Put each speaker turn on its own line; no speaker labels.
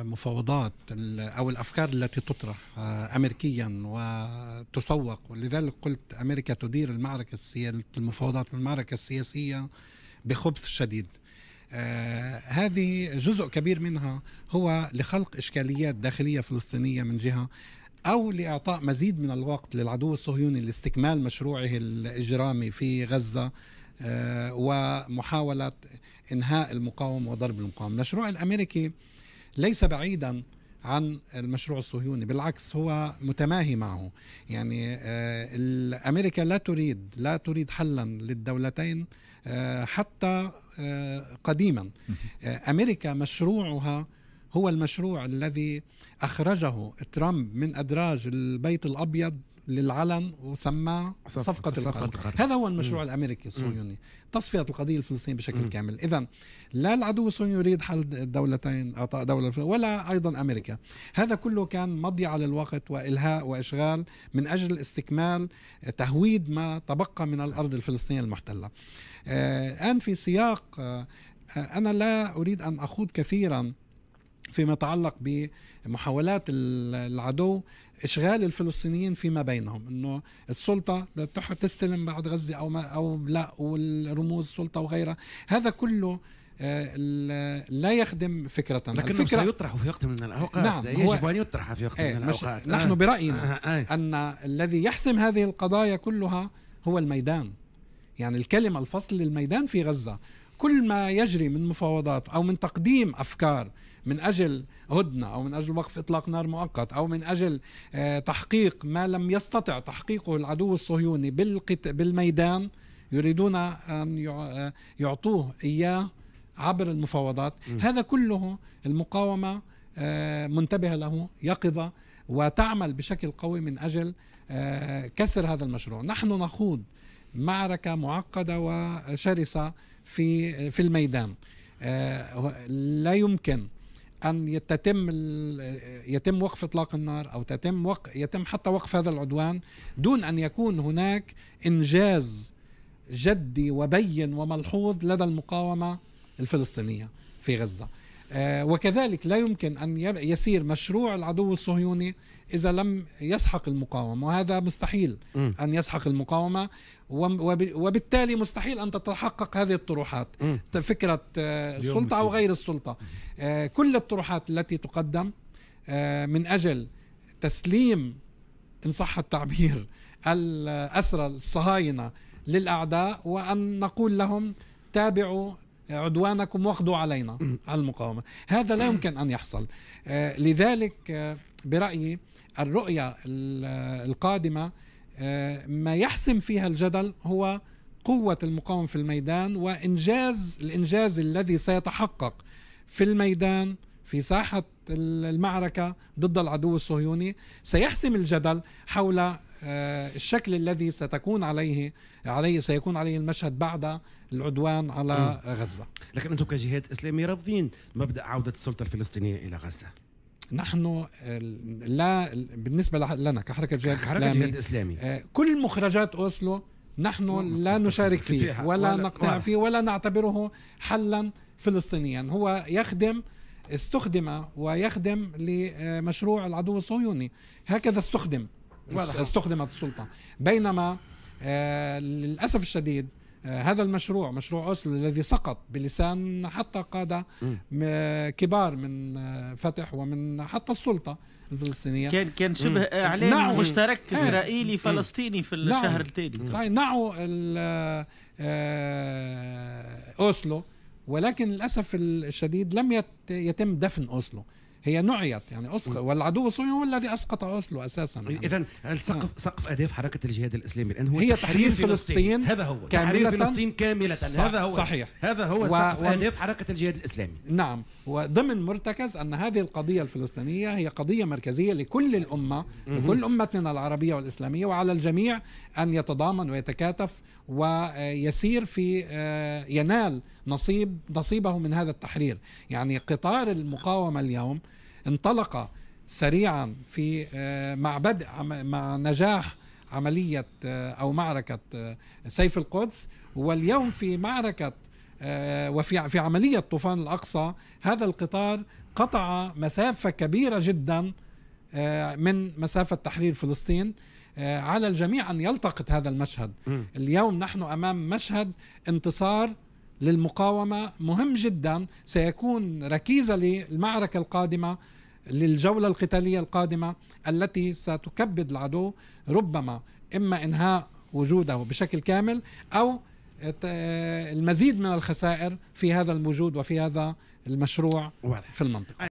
المفاوضات او الافكار التي تطرح آه، امريكيا وتسوق ولذلك قلت امريكا تدير المعركه السياسيه المفاوضات المعركه السياسيه بخبث شديد. آه هذه جزء كبير منها هو لخلق اشكاليات داخليه فلسطينيه من جهه او لاعطاء مزيد من الوقت للعدو الصهيوني لاستكمال مشروعه الاجرامي في غزه آه ومحاوله انهاء المقاومه وضرب المقاومه. المشروع الامريكي ليس بعيدا عن المشروع الصهيوني بالعكس هو متماهي معه يعني آه، أمريكا لا تريد لا تريد حلا للدولتين آه، حتى آه، قديما أمريكا مشروعها هو المشروع الذي أخرجه ترامب من أدراج البيت الأبيض للعلن وسماه صفقة, صفقة القرن. القرن هذا هو المشروع م. الأمريكي الصهيوني تصفية القضية الفلسطينية بشكل م. كامل إذا لا العدو الصهيوني يريد حل دولتين دولة ولا أيضا أمريكا هذا كله كان مضيعة للوقت وإلهاء وإشغال من أجل استكمال آه، تهويد ما تبقى من الأرض الفلسطينية المحتلة آه، الآن في سياق آه، أنا لا أريد أن أخوض كثيرا فيما يتعلق بمحاولات العدو اشغال الفلسطينيين فيما بينهم انه السلطه تستلم بعد غزه او ما او لا والرموز السلطه وغيرها هذا كله آه، لا يخدم فكرتنا لكنه الفكرة سيطرح في وقت من الاوقات نعم يجب ان يطرح في وقت ايه من الاوقات نحن آه. برأينا آه آه ان الذي يحسم هذه القضايا كلها هو الميدان يعني الكلمة الفصل للميدان في غزة كل ما يجري من مفاوضات او من تقديم افكار من اجل هدنه او من اجل وقف اطلاق نار مؤقت او من اجل آه، تحقيق ما لم يستطع تحقيقه العدو الصهيوني بالميدان يريدون ان آه، يعطوه اياه عبر المفاوضات هذا كله المقاومه آه، منتبهه له يقظه وتعمل بشكل قوي من اجل كسر هذا المشروع نحن نخوض معركه معقده وشرسه في في الميدان آه، لا يمكن ان يتم يتم وقف اطلاق النار او تتم وق يتم حتى وقف هذا العدوان دون ان يكون هناك انجاز جدي وبين وملحوظ لدى المقاومه الفلسطينيه في غزه آه، وكذلك لا يمكن أن يسير مشروع العدو الصهيوني إذا لم يسحق المقاومة وهذا مستحيل أن يسحق المقاومة وبالتالي مستحيل أن تتحقق هذه الطروحات فكرة آه، السلطة أو غير السلطة آه، كل الطروحات التي تقدم من أجل تسليم إن صح التعبير الأسرى الصهاينة للأعداء وأن نقول لهم تابعوا عدوانكم واخذوا علينا على المقاومة هذا لا يمكن أن يحصل آه، لذلك آه، برأيي الرؤية القادمة آه، ما يحسم فيها الجدل هو قوة المقاومة في الميدان وإنجاز الإنجاز الذي سيتحقق في الميدان في ساحة المعركة ضد العدو الصهيوني سيحسم الجدل حول آه، الشكل الذي ستكون عليه عليه سيكون عليه المشهد بعد العدوان على غزة لكن أنتم كجهات إسلامية رافضين مبدأ عودة السلطة الفلسطينية إلى غزة نحن لا بالنسبة لنا كحركة جهاد إسلامي, إسلامي آه، كل مخرجات أوسلو نحن لا نشارك فيه ولا نقتنع فيه ولا نعتبره حلا فلسطينيا هو يخدم استخدم ويخدم لمشروع العدو الصهيوني هكذا استخدم واضح استخدمت السلطه بينما آه، للاسف الشديد آه، هذا المشروع مشروع اوسلو الذي سقط بلسان حتى قاده كبار من آه، فتح ومن حتى السلطه الفلسطينيه كان كان شبه اعلان مشترك اسرائيلي فلسطيني في الشهر التالي صحيح نعوا اوسلو ولكن للاسف الشديد لم يتم دفن اوسلو هي نعيت يعني اسقط والعدو الصهيوني هو الذي اسقط اوسلو اساسا يعني. اذا السقف آه. نعم. سقف اهداف حركه الجهاد الاسلامي الان هو هي تحرير فلسطين, فلسطين هذا هو تحرير فلسطين كامله صح هذا هو صحيح هذا هو و... سقف و... اهداف حركه الجهاد الاسلامي نعم وضمن مرتكز ان هذه القضيه الفلسطينيه هي قضيه مركزيه لكل الامه لكل امتنا العربيه والاسلاميه وعلى الجميع ان يتضامن ويتكاتف ويسير في آه، ينال نصيب نصيبه من هذا التحرير يعني قطار المقاومه اليوم انطلق سريعا في آه، مع بدء مع نجاح عملية آه، أو معركة آه، سيف القدس واليوم في معركة وفي في عملية طوفان الأقصى هذا القطار قطع مسافة كبيرة جدا من مسافة تحرير فلسطين على الجميع أن يلتقط هذا المشهد اليوم نحن أمام مشهد انتصار للمقاومة مهم جدا سيكون ركيزة للمعركة القادمة للجولة القتالية القادمة التي ستكبد العدو ربما إما إنهاء وجوده بشكل كامل أو المزيد من الخسائر في هذا الوجود وفي هذا المشروع في المنطقة